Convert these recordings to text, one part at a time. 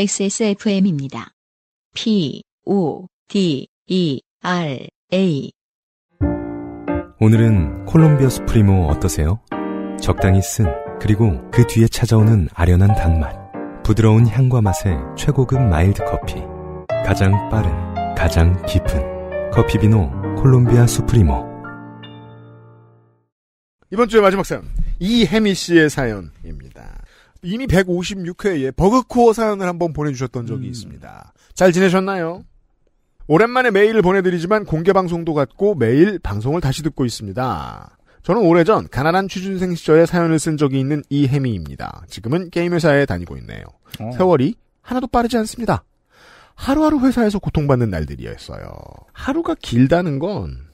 XSFM입니다. P, O, D, E, R, A. 오늘은 콜롬비아 수프리모 어떠세요? 적당히 쓴, 그리고 그 뒤에 찾아오는 아련한 단맛. 부드러운 향과 맛의 최고급 마일드 커피. 가장 빠른, 가장 깊은. 커피비노 콜롬비아 수프리모. 이번 주의 마지막 사연, 이혜미 씨의 사연입니다. 이미 156회에 버그코어 사연을 한번 보내주셨던 적이 음. 있습니다. 잘 지내셨나요? 오랜만에 메일을 보내드리지만 공개 방송도 갖고 매일 방송을 다시 듣고 있습니다. 저는 오래전 가난한 취준생 시절에 사연을 쓴 적이 있는 이혜미입니다. 지금은 게임 회사에 다니고 있네요. 어. 세월이 하나도 빠르지 않습니다. 하루하루 회사에서 고통받는 날들이었어요. 하루가 길다는 건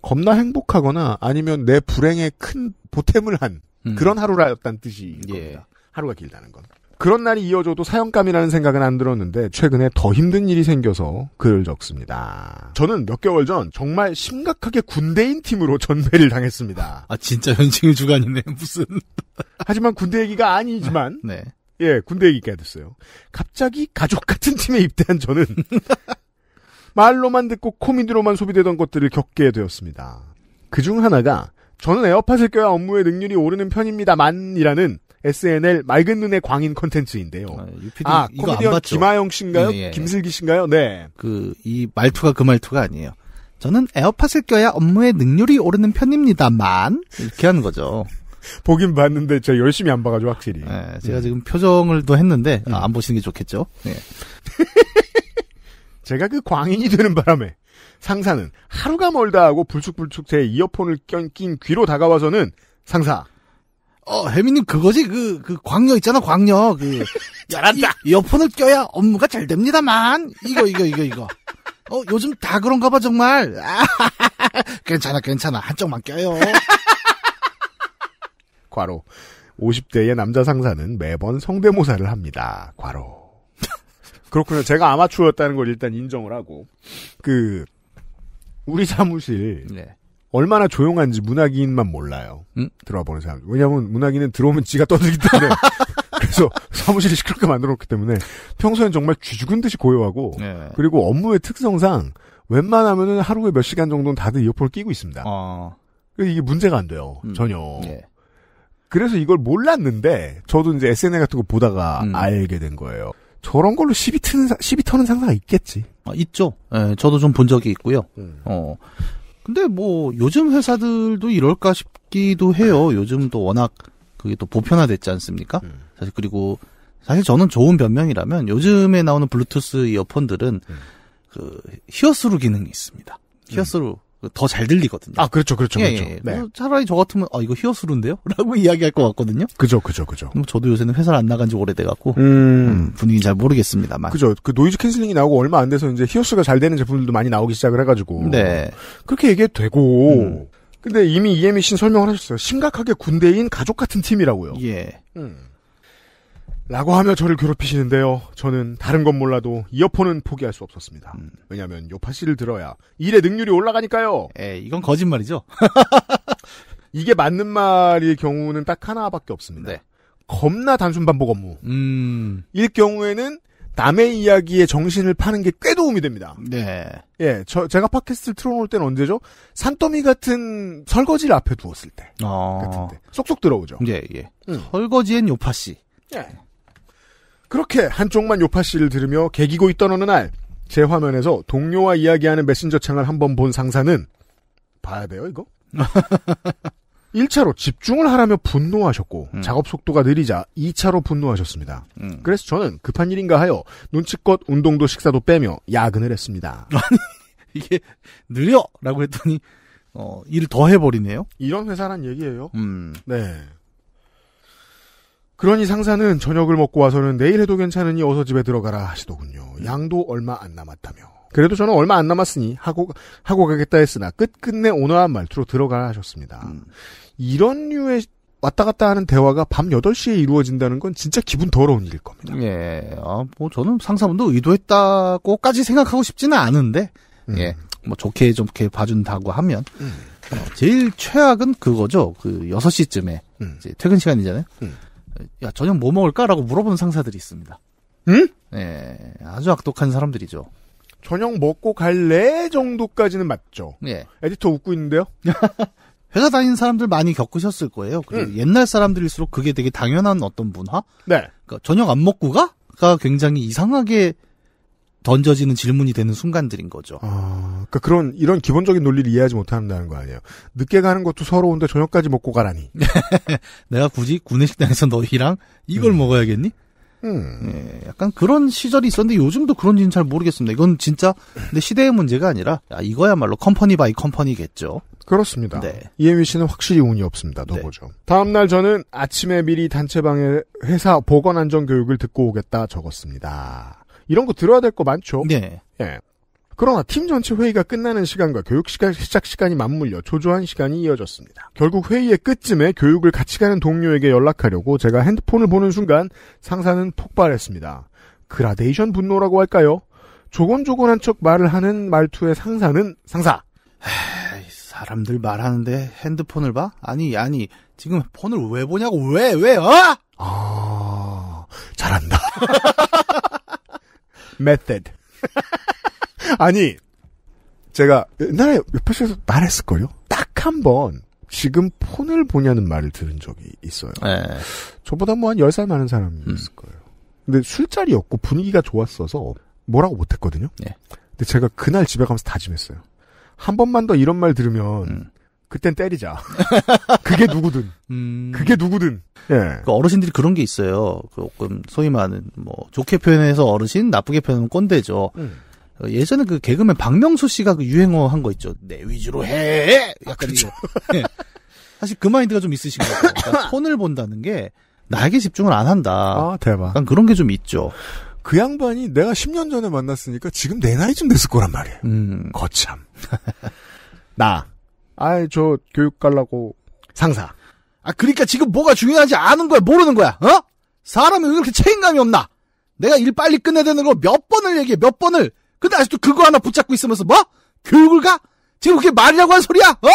겁나 행복하거나 아니면 내 불행에 큰 보탬을 한 음. 그런 하루라였다는 뜻이 예. 겁니다. 하루가 길다는 건. 그런 날이 이어져도 사형감이라는 생각은 안 들었는데 최근에 더 힘든 일이 생겨서 글을 적습니다. 저는 몇 개월 전 정말 심각하게 군대인 팀으로 전배를 당했습니다. 아 진짜 현실 주관이네 무슨. 하지만 군대 얘기가 아니지만 네. 예 군대 얘기가 됐어요. 갑자기 가족 같은 팀에 입대한 저는 말로만 듣고 코미디로만 소비되던 것들을 겪게 되었습니다. 그 중 하나가 저는 에어팟을 껴야 업무의 능률이 오르는 편입니다만이라는 SNL 맑은 눈의 광인 컨텐츠인데요. 아, UPD, 아 코미디언 김아영 씨인가요? 예, 예, 김슬기 씨인가요? 네. 그 이 말투가 그 말투가 아니에요. 저는 에어팟을 껴야 업무의 능률이 오르는 편입니다만 이렇게 하는 거죠. 보긴 봤는데 제가 열심히 안 봐가지고 확실히. 예, 네, 제가 음. 지금 표정을 또 했는데 음. 아, 안 보시는 게 좋겠죠. 네. 제가 그 광인이 되는 바람에 상사는 하루가 멀다 하고 불쑥불쑥 제 이어폰을 껴낀 귀로 다가와서는 상사 어, 혜미님 그거지 그그 그 광녀 있잖아 광녀 그 잘한다. 이, 이어폰을 껴야 업무가 잘 됩니다만 이거 이거 이거 이거. 어 요즘 다 그런가 봐 정말. 괜찮아 괜찮아 한쪽만 껴요. 과로. 50대의 남자 상사는 매번 성대모사를 합니다. 과로. 그렇군요. 제가 아마추어였다는 걸 일단 인정을 하고 그 우리 사무실 네. 얼마나 조용한지 문학인만 몰라요. 음? 들어와보는 사람. 왜냐하면 문학인은 들어오면 지가 떠들기 때문에 그래서 사무실이 시끄럽게 만들어놓기 때문에 평소엔 정말 쥐 죽은 듯이 고요하고 네. 그리고 업무의 특성상 웬만하면은 하루에 몇 시간 정도는 다들 이어폰을 끼고 있습니다. 어. 이게 문제가 안 돼요. 음. 전혀. 네. 그래서 이걸 몰랐는데 저도 이제 SNS 같은 거 보다가 음. 알게 된 거예요. 저런 걸로 시비 트는 시비 터는 상사가 있겠지. 아, 있죠. 예, 저도 좀 본 적이 있고요. 음. 어, 근데 뭐 요즘 회사들도 이럴까 싶기도 해요. 네. 요즘도 워낙 그게 또 보편화됐지 않습니까? 음. 사실 그리고 사실 저는 좋은 변명이라면 요즘에 나오는 블루투스 이어폰들은 음. 그 히어스루 기능이 있습니다. 음. 히어스루 그 더잘 들리거든요. 아, 그렇죠, 그렇죠, 예, 그렇죠. 예, 예. 네. 뭐 차라리 저 같으면, 아, 이거 히어스루인데요? 라고 이야기할 것 같거든요. 그죠, 그죠, 그죠. 뭐 저도 요새는 회사를 안 나간 지 오래돼갖고, 음... 음 분위기 잘 모르겠습니다만. 그죠. 그 노이즈 캔슬링이 나오고 얼마 안 돼서 이제 히어스가 잘 되는 제품들도 많이 나오기 시작을 해가지고. 네. 그렇게 얘기해도 되고, 음. 근데 이미 e m 미 씨는 설명을 하셨어요. 심각하게 군대인 가족 같은 팀이라고요. 예. 음. 라고 하며 저를 괴롭히시는데요. 저는 다른 건 몰라도 이어폰은 포기할 수 없었습니다. 음. 왜냐하면 요파 씨를 들어야 일의 능률이 올라가니까요. 에 예, 이건 거짓말이죠. 이게 맞는 말의 경우는 딱 하나밖에 없습니다. 네. 겁나 단순 반복 업무. 음. 일 경우에는 남의 이야기에 정신을 파는 게 꽤 도움이 됩니다. 네. 예, 저, 제가 팟캐스트를 틀어놓을 때는 언제죠? 산더미 같은 설거지를 앞에 두었을 때. 아. 같은데. 쏙쏙 들어오죠. 예, 예. 음. 설거지엔 요파씨. 예. 그렇게 한쪽만 요파 씨를 들으며 개기고 있던 어느 날, 제 화면에서 동료와 이야기하는 메신저 창을 한번 본 상사는, 봐야 돼요, 이거? 1차로 집중을 하라며 분노하셨고, 음. 작업 속도가 느리자 2차로 분노하셨습니다. 음. 그래서 저는 급한 일인가 하여 눈치껏 운동도 식사도 빼며 야근을 했습니다. 아니, 이게 느려! 라고 했더니, 어, 일을 더 해버리네요? 이런 회사란 얘기예요. 음. 네. 그러니 상사는 저녁을 먹고 와서는 내일 해도 괜찮으니 어서 집에 들어가라 하시더군요. 양도 얼마 안 남았다며. 그래도 저는 얼마 안 남았으니 하고 하고 가겠다 했으나 끝끝내 온화한 말투로 들어가라 하셨습니다. 음. 이런 류의 왔다 갔다 하는 대화가 밤 8시에 이루어진다는 건 진짜 기분 더러운 일일 겁니다. 예. 아, 뭐 저는 상사분도 의도했다고까지 생각하고 싶지는 않은데. 음. 예. 뭐 좋게 좋게 봐준다고 하면 음. 어, 제일 최악은 그거죠. 그 6시쯤에 음. 이제 퇴근 시간이잖아요. 음. 야 저녁 뭐 먹을까라고 물어보는 상사들이 있습니다. 응? 예, 아주 악독한 사람들이죠. 저녁 먹고 갈래 정도까지는 맞죠. 예. 에디터 웃고 있는데요. 회사 다니는 사람들 많이 겪으셨을 거예요. 그리고 음. 옛날 사람들일수록 그게 되게 당연한 어떤 문화. 네. 그러니까 저녁 안 먹고 가?가 굉장히 이상하게 던져지는 질문이 되는 순간들인 거죠. 아, 그러니까 그런 이런 기본적인 논리를 이해하지 못한다는 거 아니에요. 늦게 가는 것도 서러운데 저녁까지 먹고 가라니. 내가 굳이 구내식당에서 너희랑 이걸 음. 먹어야겠니? 음. 예, 약간 그런 시절이 있었는데 요즘도 그런지는 잘 모르겠습니다. 이건 진짜 근데 시대의 문제가 아니라 야, 이거야말로 컴퍼니 바이 컴퍼니겠죠. 그렇습니다. 네. 이혜미 씨는 확실히 운이 없습니다. 너보죠. 네. 다음 날 저는 아침에 미리 단체방에 회사 보건안전교육을 듣고 오겠다 적었습니다. 이런 거 들어야 될 거 많죠. 네. 예. 그러나 팀 전체 회의가 끝나는 시간과 교육 시간 시작 시간이 맞물려 조조한 시간이 이어졌습니다. 결국 회의의 끝쯤에 교육을 같이 가는 동료에게 연락하려고 제가 핸드폰을 보는 순간 상사는 폭발했습니다. 그라데이션 분노라고 할까요? 조곤조곤한 척 말을 하는 말투의 상사는 상사. 에이, 사람들 말하는데 핸드폰을 봐? 아니 아니 지금 폰을 왜 보냐고 왜 왜 어? 아 잘한다. method. 아니, 제가 옛날에 옆에서 말했을걸요? 딱 한 번, 지금 폰을 보냐는 말을 들은 적이 있어요. 네. 저보다 뭐 한 10살 많은 사람이 었 있을 음. 거예요. 근데 술자리였고 분위기가 좋았어서 뭐라고 못했거든요? 네. 근데 제가 그날 집에 가면서 다짐했어요. 한 번만 더 이런 말 들으면, 음. 그땐 때리자. 그게 누구든. 음... 그게 누구든. 예. 그 어르신들이 그런 게 있어요. 그 조금 소위 말하는 뭐 좋게 표현해서 어르신, 나쁘게 표현하면 꼰대죠. 음. 어, 예전에 그 개그맨 박명수 씨가 그 유행어 한 거 있죠. 내 위주로 해. 아, 약간 그렇죠. 이거. 네. 사실 그 마인드가 좀 있으신 것 같아요. 그러니까 손을 본다는 게 나에게 집중을 안 한다. 아 대박. 약간 그런 게 좀 있죠. 그 양반이 내가 10년 전에 만났으니까 지금 내 나이쯤 됐을 거란 말이에요. 음. 거참. 나 아이 저 교육 갈라고 상사. 아 그러니까 지금 뭐가 중요하지 않은 거야 모르는 거야. 어? 사람이 왜 이렇게 책임감이 없나? 내가 일 빨리 끝내야 되는 거 몇 번을 얘기해 몇 번을. 근데 아직도 그거 하나 붙잡고 있으면서 뭐? 교육을 가? 지금 그게 말이라고 한 소리야? 어?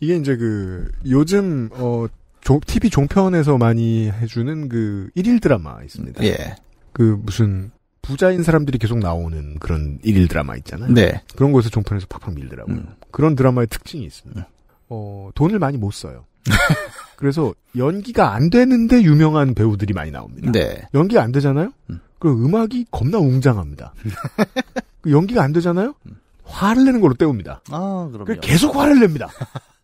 이게 이제 그 요즘 어 종, TV 종편에서 많이 해주는 그 일일 드라마 있습니다. 예. 그 무슨 부자인 사람들이 계속 나오는 그런 일일 드라마 있잖아요. 네. 그런 곳에서 종편에서 팍팍 밀더라고요. 음. 그런 드라마의 특징이 있습니다. 음. 어, 돈을 많이 못 써요. 그래서 연기가 안 되는데 유명한 배우들이 많이 나옵니다. 네. 연기가 안 되잖아요? 음. 그럼 음악이 겁나 웅장합니다. 그 연기가 안 되잖아요? 음. 화를 내는 걸로 때웁니다. 아, 그럼요. 계속 화를 냅니다.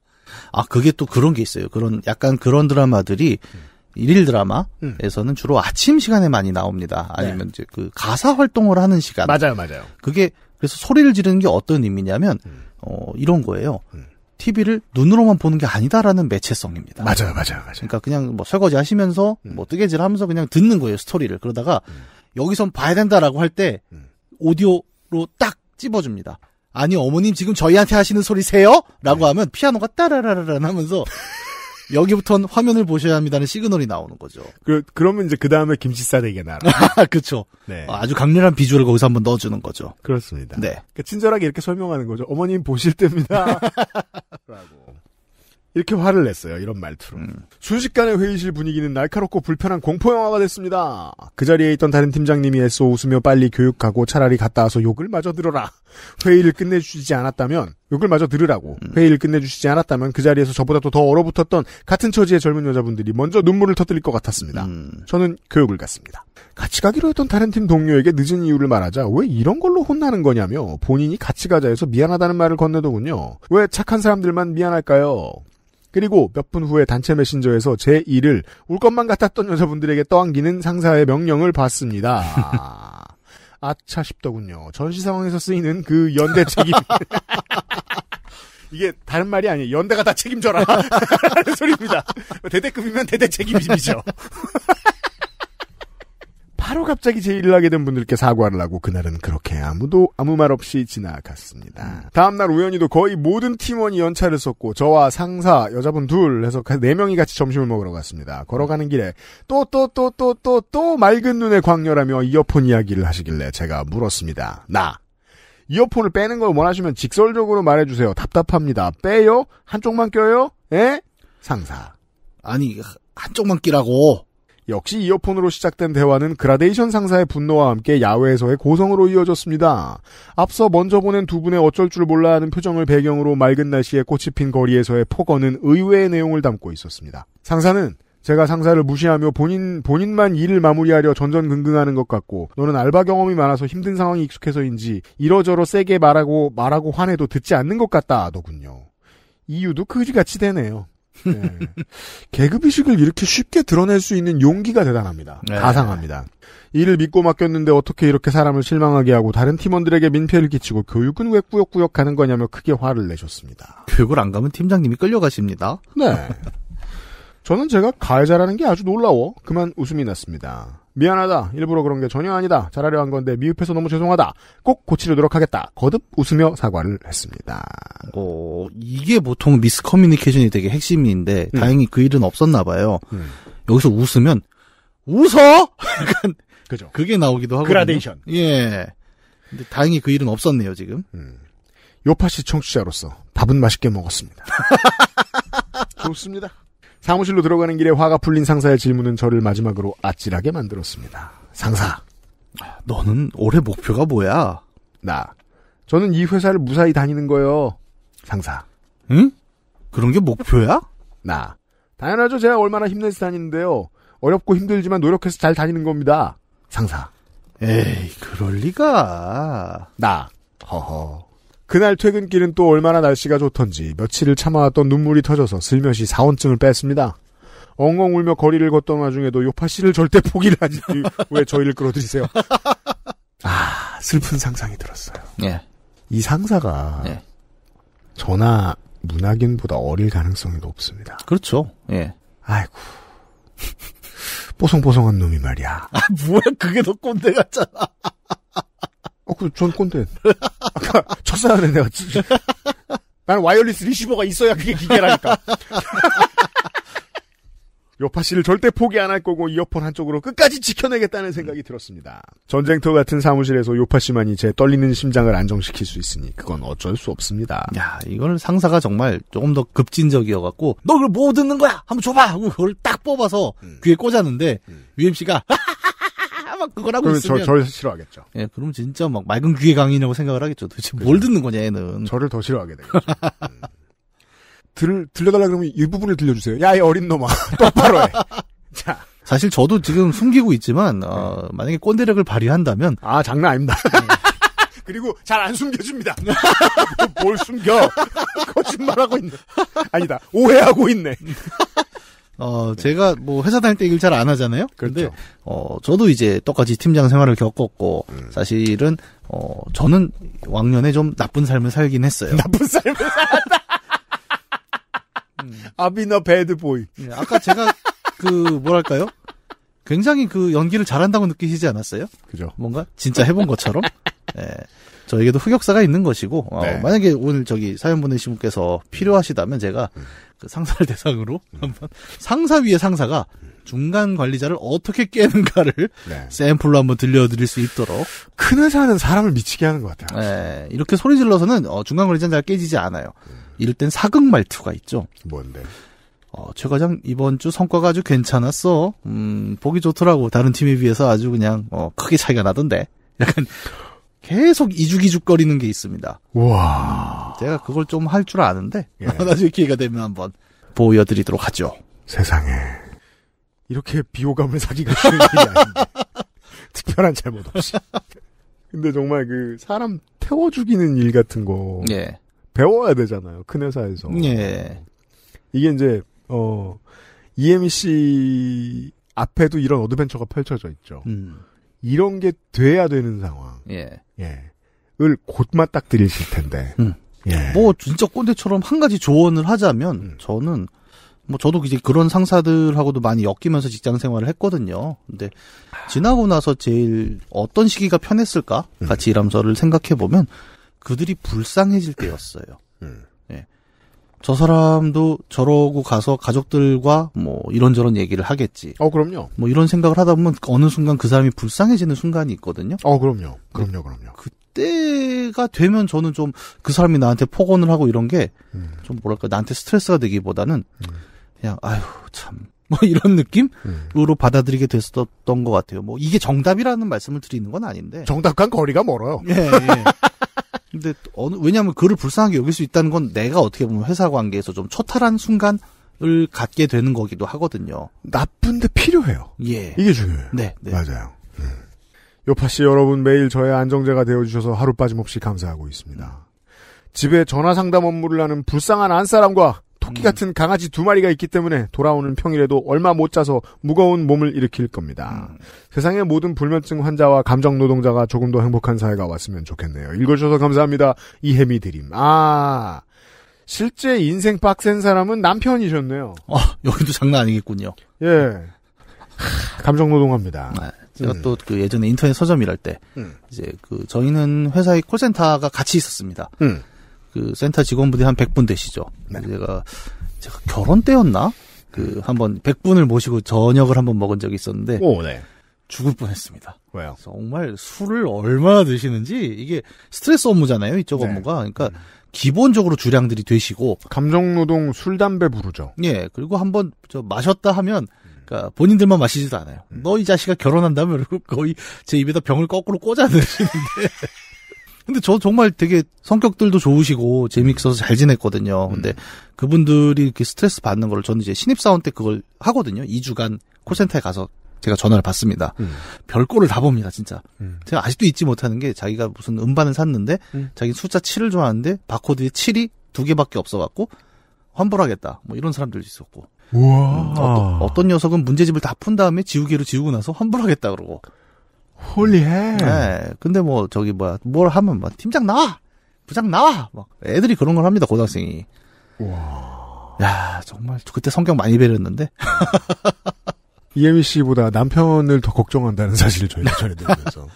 아, 그게 또 그런 게 있어요. 그런, 약간 그런 드라마들이 음. 일일 음. 드라마에서는 음. 주로 아침 시간에 많이 나옵니다. 아니면 네. 이제 그 가사 활동을 하는 시간. 맞아요, 맞아요. 그게 그래서 소리를 지르는 게 어떤 의미냐면 음. 어 이런 거예요. 음. TV를 눈으로만 보는 게 아니다라는 매체성입니다. 맞아요, 맞아요, 맞아요. 그러니까 그냥 뭐 설거지 하시면서 음. 뭐 뜨개질 하면서 그냥 듣는 거예요, 스토리를. 그러다가 음. 여기선 봐야 된다라고 할때 음. 오디오로 딱 찝어줍니다. 아니 어머님 지금 저희한테 하시는 소리세요? 라고 네. 하면 피아노가 따라라라라 하면서 여기부터는 화면을 보셔야 합니다는 시그널이 나오는 거죠. 그, 그러면 이제 그 다음에 김치싸대기가 라아 그쵸. 네. 어, 아주 강렬한 비주얼을 거기서 한번 넣어주는 거죠. 그렇습니다. 네. 그러니까 친절하게 이렇게 설명하는 거죠. 어머님 보실 때입니다. 라고. 이렇게 화를 냈어요. 이런 말투로. 음. 순식간에 회의실 분위기는 날카롭고 불편한 공포영화가 됐습니다. 그 자리에 있던 다른 팀장님이 애써 웃으며 빨리 교육하고 차라리 갔다 와서 욕을 마저 들어라. 회의를 끝내주시지 않았다면 욕을 마저 들으라고 음. 회의를 끝내주시지 않았다면 그 자리에서 저보다 더 얼어붙었던 같은 처지의 젊은 여자분들이 먼저 눈물을 터뜨릴 것 같았습니다. 음. 저는 교육을 갔습니다. 같이 가기로 했던 다른 팀 동료에게 늦은 이유를 말하자 왜 이런 걸로 혼나는 거냐며 본인이 같이 가자 해서 미안하다는 말을 건네더군요. 왜 착한 사람들만 미안할까요? 그리고 몇 분 후에 단체 메신저에서 제 일을 울 것만 같았던 여자분들에게 떠안기는 상사의 명령을 받습니다. 아차 싶더군요. 전시 상황에서 쓰이는 그 연대 책임. 이게 다른 말이 아니에요. 연대가 다 책임져라. 라는 소리입니다. 대대급이면 대대 책임이죠. 바로 갑자기 제일를 하게 된 분들께 사과를 하고 그날은 그렇게 아무도 아무 말 없이 지나갔습니다. 다음날 우연히도 거의 모든 팀원이 연차를 썼고 저와 상사 여자분 둘 해서 네 명이 같이 점심을 먹으러 갔습니다. 걸어가는 길에 또 또 또 또 또 또 맑은 눈에 광렬하며 이어폰 이야기를 하시길래 제가 물었습니다. 나 이어폰을 빼는 걸 원하시면 직설적으로 말해주세요. 답답합니다. 빼요? 한쪽만 껴요? 에? 예? 상사. 아니 한쪽만 끼라고. 역시 이어폰으로 시작된 대화는 그라데이션 상사의 분노와 함께 야외에서의 고성으로 이어졌습니다. 앞서 먼저 보낸 두 분의 어쩔 줄 몰라 하는 표정을 배경으로 맑은 날씨에 꽃이 핀 거리에서의 폭언은 의외의 내용을 담고 있었습니다. 상사는 제가 상사를 무시하며 본인, 본인만 일을 마무리하려 전전긍긍하는 것 같고, 너는 알바 경험이 많아서 힘든 상황이 익숙해서인지, 이러저러 세게 말하고, 말하고 화내도 듣지 않는 것 같다, 하더군요. 이유도 그지같이 되네요. 네. 계급의식을 이렇게 쉽게 드러낼 수 있는 용기가 대단합니다. 네. 가상합니다. 이를 믿고 맡겼는데 어떻게 이렇게 사람을 실망하게 하고 다른 팀원들에게 민폐를 끼치고 교육은 왜 꾸역꾸역 가는 거냐며 크게 화를 내셨습니다. 교육을 안 가면 팀장님이 끌려가십니다. 네. 저는 제가 가해자라는 게 아주 놀라워 그만 웃음이 났습니다. 미안하다. 일부러 그런 게 전혀 아니다. 잘하려 한 건데 미흡해서 너무 죄송하다. 꼭 고치려도록 하겠다. 거듭 웃으며 사과를 했습니다. 어, 이게 보통 미스커뮤니케이션이 되게 핵심인데 음. 다행히 그 일은 없었나 봐요. 음. 여기서 웃으면 웃어? 약간 그죠. 그게 나오기도 하고 그라데이션. 예. 근데 다행히 그 일은 없었네요, 지금. 음. 요파 시 청취자로서 밥은 맛있게 먹었습니다. 좋습니다. 사무실로 들어가는 길에 화가 풀린 상사의 질문은 저를 마지막으로 아찔하게 만들었습니다. 상사. 아, 너는 올해 목표가 뭐야? 나. 저는 이 회사를 무사히 다니는 거요. 상사. 응? 그런 게 목표야? 나. 당연하죠. 제가 얼마나 힘내서 다니는데요. 어렵고 힘들지만 노력해서 잘 다니는 겁니다. 상사. 에이, 그럴 리가. 나. 허허. 그날 퇴근길은 또 얼마나 날씨가 좋던지 며칠을 참아왔던 눈물이 터져서 슬며시 사원증을 뺐습니다. 엉엉 울며 거리를 걷던 와중에도 요파 씨를 절대 포기를 하지 왜 저희를 끌어들이세요? 아 슬픈 상상이 들었어요. 예. 이 상사가 예. 저나 문학인보다 어릴 가능성이 높습니다. 그렇죠. 예. 아이고 뽀송뽀송한 놈이 말이야. 아 뭐야 그게 더 꼰대 같잖아. 어, 그, 전 꼰대. 아까, 첫 사연에 내가. 난 와이어리스 리시버가 있어야 그게 기계라니까. 요파 씨를 절대 포기 안 할 거고 이어폰 한쪽으로 끝까지 지켜내겠다는 생각이 들었습니다. 전쟁터 같은 사무실에서 요파 씨만이 제 떨리는 심장을 안정시킬 수 있으니 그건 어쩔 수 없습니다. 야, 이거는 상사가 정말 조금 더 급진적이어갖고 너 그걸 뭐 듣는 거야? 한번 줘봐! 하고 그걸 딱 뽑아서 음. 귀에 꽂았는데 음. UMC가 막 그걸 하고 있으면 저, 를 싫어하겠죠. 예, 그럼 진짜 막 맑은 귀의 강인이라고 생각을 하겠죠. 도대체 그렇죠. 뭘 듣는 거냐 얘는. 저를 더 싫어하게 되겠죠. 음. 들, 들려달라 그러면 이 부분을 들려주세요. 야, 이 어린 놈아. 똑바로 해. 자. 사실 저도 지금 숨기고 있지만, 네. 어, 만약에 꼰대력을 발휘한다면. 아, 장난 아닙니다. 그리고 잘 안 숨겨줍니다. 뭘 숨겨? 거짓말하고 있네. 아니다. 오해하고 있네. 어, 네. 제가 뭐 회사 다닐 때 일 잘 안 하잖아요. 그런데 그렇죠. 어, 저도 이제 똑같이 팀장 생활을 겪었고 음. 사실은 어, 저는 왕년에 좀 나쁜 삶을 살긴 했어요. 나쁜 삶을 살았다. 아비너 배드 보이. 아까 제가 그 뭐랄까요? 굉장히 그 연기를 잘한다고 느끼시지 않았어요? 그죠. 뭔가 진짜 해본 것처럼. 예. 저에게도 흑역사가 있는 것이고 어, 네. 만약에 오늘 저기 사연 보내신 분께서 필요하시다면 제가 음. 그 상사를 대상으로 음. 한번 상사 위의 상사가 중간 관리자를 어떻게 깨는가를 네. 샘플로 한번 들려드릴 수 있도록 큰 회사는 사람을 미치게 하는 것 같아요. 네, 이렇게 소리 질러서는 어, 중간 관리자는 잘 깨지지 않아요. 음. 이럴 땐 사극 말투가 있죠. 뭔데? 어, 최 과장 이번 주 성과가 아주 괜찮았어. 음, 보기 좋더라고. 다른 팀에 비해서 아주 그냥 어, 크게 차이가 나던데. 약간 계속 이죽이죽거리는 게 있습니다. 와. 제가 그걸 좀 할 줄 아는데 예. 나중에 기회가 되면 한번 보여드리도록 하죠. 세상에 이렇게 비호감을 사기가 쉬운 일이 아닌데 특별한 잘못 없이. 근데 정말 그 사람 태워 죽이는 일 같은 거 예. 배워야 되잖아요. 큰 회사에서. 예. 이게 이제 어 EMC 앞에도 이런 어드벤처가 펼쳐져 있죠. 음. 이런 게 돼야 되는 상황. 예. 예. 을 곧만 딱 드리실 텐데. 음. 예. 뭐 진짜 꼰대처럼 한 가지 조언을 하자면 음. 저는 뭐 저도 이제 그런 상사들하고도 많이 엮이면서 직장 생활을 했거든요. 근데 지나고 나서 제일 어떤 시기가 편했을까? 같이 음. 일하면서를 생각해 보면 그들이 불쌍해질 때였어요. 음. 저 사람도 저러고 가서 가족들과 뭐 이런저런 얘기를 하겠지. 어, 그럼요. 뭐 이런 생각을 하다 보면 어느 순간 그 사람이 불쌍해지는 순간이 있거든요. 어, 그럼요. 그럼요, 그럼요. 그때가 되면 저는 좀 그 사람이 나한테 폭언을 하고 이런 게좀 음. 뭐랄까 나한테 스트레스가 되기보다는 음. 그냥 아휴 참. 뭐 이런 음. 느낌으로 음. 받아들이게 됐었던 것 같아요. 뭐 이게 정답이라는 말씀을 드리는 건 아닌데 정답과 거리가 멀어요. 예. 예. 근데 어느 왜냐하면 그를 불쌍하게 여길 수 있다는 건 내가 어떻게 보면 회사 관계에서 좀 처탈한 순간을 갖게 되는 거기도 하거든요. 나쁜데 필요해요. 예, 이게 중요해요. 네, 네. 맞아요. 네. 요파 씨 여러분 매일 저의 안정제가 되어주셔서 하루 빠짐없이 감사하고 있습니다. 집에 전화 상담 업무를 하는 불쌍한 안사람과 토끼 같은 강아지 두 마리가 있기 때문에 돌아오는 평일에도 얼마 못 자서 무거운 몸을 일으킬 겁니다. 음. 세상의 모든 불면증 환자와 감정 노동자가 조금 더 행복한 사회가 왔으면 좋겠네요. 읽어주셔서 감사합니다. 이해미 드림. 아, 실제 인생 빡센 사람은 남편이셨네요. 아, 여기도 장난 아니겠군요. 예. 감정 노동합니다. 아, 제가 음. 또그 예전에 인터넷 서점 일할 때, 음. 이제 그 저희는 회사의 콜센터가 같이 있었습니다. 음. 그 센터 직원분이한 100분 되시죠. 네. 제가 제가 결혼 때였나? 그 한번 100분을 모시고 저녁을 한 번 먹은 적이 있었는데 오, 네. 죽을 뻔했습니다. 왜요? 정말 술을 얼마나 드시는지 이게 스트레스 업무잖아요. 이쪽 네. 업무가 그러니까 음. 기본적으로 주량들이 되시고 감정노동 술 담배 부르죠. 예 그리고 한 번 저 마셨다 하면 그니까 본인들만 마시지도 않아요. 음. 너이 자식아 결혼한다면 거의 제 입에다 병을 거꾸로 꽂아 드시는데 근데 저 정말 되게 성격들도 좋으시고 재밌어서 잘 지냈거든요. 음. 근데 그분들이 이렇게 스트레스 받는 걸 저는 이제 신입사원 때 그걸 하거든요. 2주간 콜센터에 가서 제가 전화를 받습니다. 음. 별꼴을 다 봅니다, 진짜. 음. 제가 아직도 잊지 못하는 게 자기가 무슨 음반을 샀는데 음. 자기 숫자 7을 좋아하는데 바코드에 7이 두 개밖에 없어갖고 환불하겠다. 뭐 이런 사람들도 있었고. 우와. 음, 어떤, 어떤 녀석은 문제집을 다 푼 다음에 지우개로 지우고 나서 환불하겠다 그러고. 홀리해. 네. 근데 뭐 저기 뭐야 뭘 하면 막 뭐 팀장 나와, 부장 나와, 막 애들이 그런 걸 합니다 고등학생이. 와. 야 정말 그때 성격 많이 배렸는데. 이혜미 씨보다 남편을 더 걱정한다는 사실을 저희가 전해드리면서.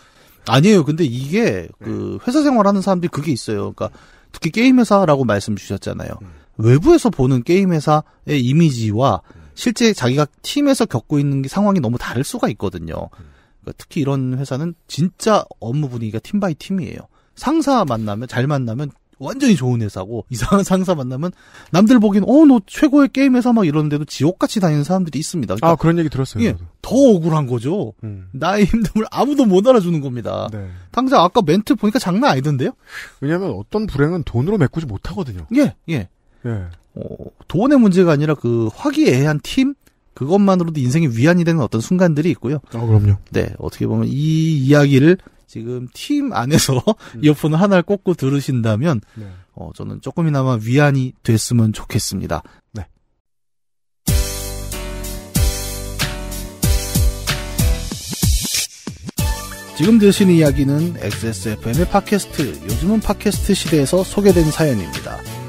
아니에요. 근데 이게 그 네. 회사 생활하는 사람들이 그게 있어요. 그러니까 특히 게임 회사라고 말씀 주셨잖아요. 음. 외부에서 보는 게임 회사의 이미지와 음. 실제 자기가 팀에서 겪고 있는 상황이 너무 다를 수가 있거든요. 음. 그러니까 특히 이런 회사는 진짜 업무 분위기가 팀 바이 팀이에요. 상사 만나면 잘 만나면 완전히 좋은 회사고 이상한 상사 만나면 남들 보기엔 어너 최고의 게임 회사 막 이러는데도 지옥같이 다니는 사람들이 있습니다. 그러니까 아 그런 얘기 들었어요. 예, 더 억울한 거죠. 음. 나의 힘듦을 아무도 못 알아주는 겁니다. 네. 당장 아까 멘트 보니까 장난 아니던데요? 왜냐하면 어떤 불행은 돈으로 메꾸지 못하거든요. 예, 예. 예. 어, 돈의 문제가 아니라 그 화기애애한 팀 그것만으로도 인생이 위안이 되는 어떤 순간들이 있고요. 아, 그럼요. 네, 어떻게 보면 이 이야기를 지금 팀 안에서 음. 이어폰을 하나를 꽂고 들으신다면 네. 어, 저는 조금이나마 위안이 됐으면 좋겠습니다. 네. 지금 들으시 이야기는 XSFM의 팟캐스트, 요즘은 팟캐스트 시대에서 소개된 사연입니다.